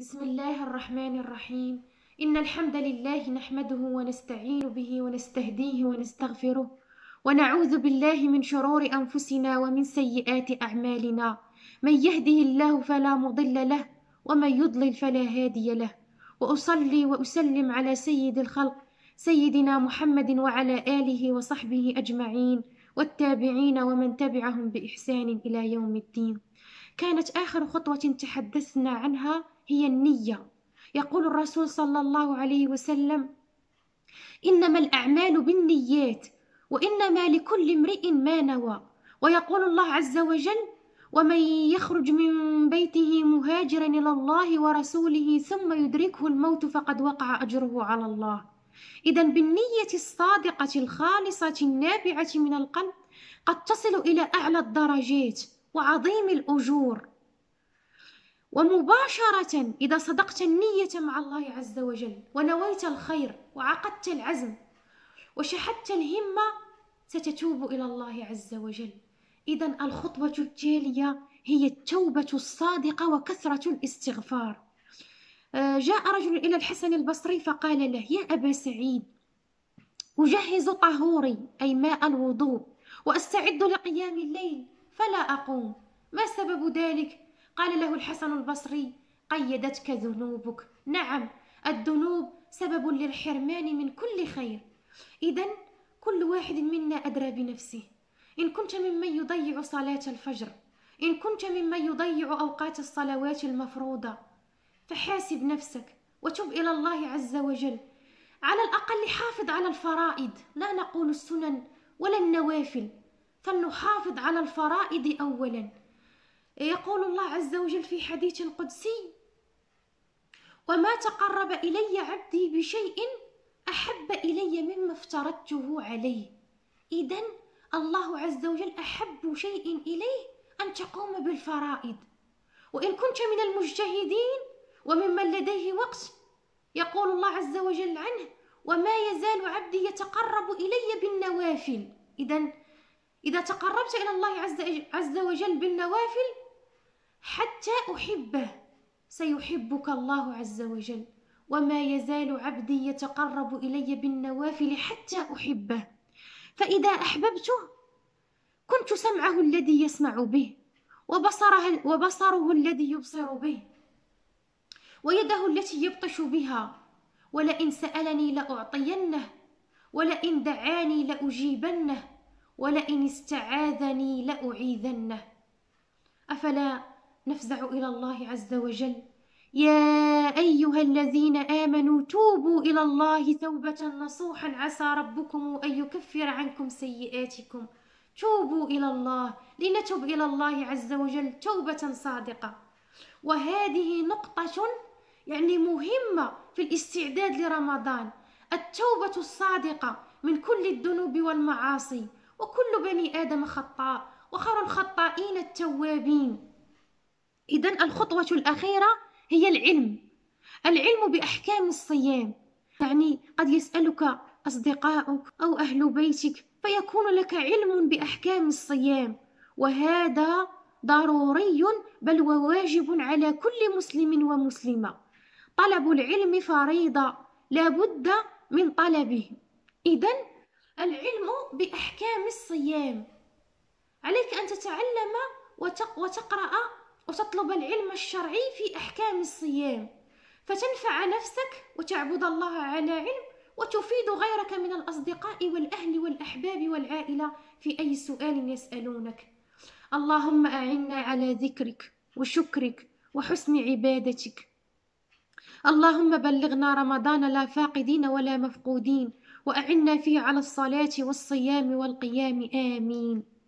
بسم الله الرحمن الرحيم إن الحمد لله نحمده ونستعين به ونستهديه ونستغفره ونعوذ بالله من شرور أنفسنا ومن سيئات أعمالنا من يهده الله فلا مضل له ومن يضلل فلا هادي له وأصلي وأسلم على سيد الخلق سيدنا محمد وعلى آله وصحبه أجمعين والتابعين ومن تبعهم بإحسان إلى يوم الدين كانت آخر خطوة تحدثنا عنها هي النية يقول الرسول صلى الله عليه وسلم إنما الأعمال بالنيات وإنما لكل امرئ ما نوى ويقول الله عز وجل ومن يخرج من بيته مهاجرا إلى الله ورسوله ثم يدركه الموت فقد وقع أجره على الله إذا بالنية الصادقة الخالصة النابعة من القلب قد تصل إلى أعلى الدرجات وعظيم الأجور ومباشرة إذا صدقت النية مع الله عز وجل ونويت الخير وعقدت العزم وشحدت الهمة ستتوب إلى الله عز وجل إذا الخطوة التالية هي التوبة الصادقة وكثرة الاستغفار آه، جاء رجل إلى الحسن البصري فقال له يا أبا سعيد أجهز طهوري أي ماء الوضوء وأستعد لقيام الليل فلا أقوم ما سبب ذلك؟ قال له الحسن البصري قيدتك ذنوبك نعم الذنوب سبب للحرمان من كل خير اذا كل واحد منا ادرى بنفسه ان كنت ممن يضيع صلاه الفجر ان كنت ممن يضيع اوقات الصلوات المفروضه فحاسب نفسك وتب الى الله عز وجل على الاقل حافظ على الفرائض لا نقول السنن ولا النوافل فلنحافظ على الفرائض اولا يقول الله عز وجل في حديث قدسي وما تقرب الي عبدي بشيء احب الي مما افترضته عليه اذا الله عز وجل احب شيء اليه ان تقوم بالفرائض وان كنت من المجتهدين وممن لديه وقت يقول الله عز وجل عنه وما يزال عبدي يتقرب الي بالنوافل اذا اذا تقربت الى الله عز وجل بالنوافل حتى احبه سيحبك الله عز وجل وما يزال عبدي يتقرب الي بالنوافل حتى احبه فاذا احببته كنت سمعه الذي يسمع به وبصره, وبصره الذي يبصر به ويده التي يبطش بها ولئن سالني لاعطينه ولئن دعاني لاجيبنه ولئن استعاذني لاعيذنه افلا نفزع إلى الله عز وجل يا أيها الذين آمنوا توبوا إلى الله توبة نصوحا عسى ربكم أن يكفر عنكم سيئاتكم توبوا إلى الله لنتوب إلى الله عز وجل توبة صادقة وهذه نقطة يعني مهمة في الاستعداد لرمضان التوبة الصادقة من كل الذنوب والمعاصي وكل بني آدم خطاء وخر الخطائين التوابين إذا الخطوة الأخيرة هي العلم العلم بأحكام الصيام يعني قد يسألك أصدقائك أو أهل بيتك فيكون لك علم بأحكام الصيام وهذا ضروري بل وواجب على كل مسلم ومسلمة طلب العلم فريضة لا بد من طلبه إذا العلم بأحكام الصيام عليك أن تتعلم وتقرأ وتطلب العلم الشرعي في أحكام الصيام فتنفع نفسك وتعبد الله على علم وتفيد غيرك من الأصدقاء والأهل والأحباب والعائلة في أي سؤال يسألونك اللهم أعنا على ذكرك وشكرك وحسن عبادتك اللهم بلغنا رمضان لا فاقدين ولا مفقودين وأعنا فيه على الصلاة والصيام والقيام آمين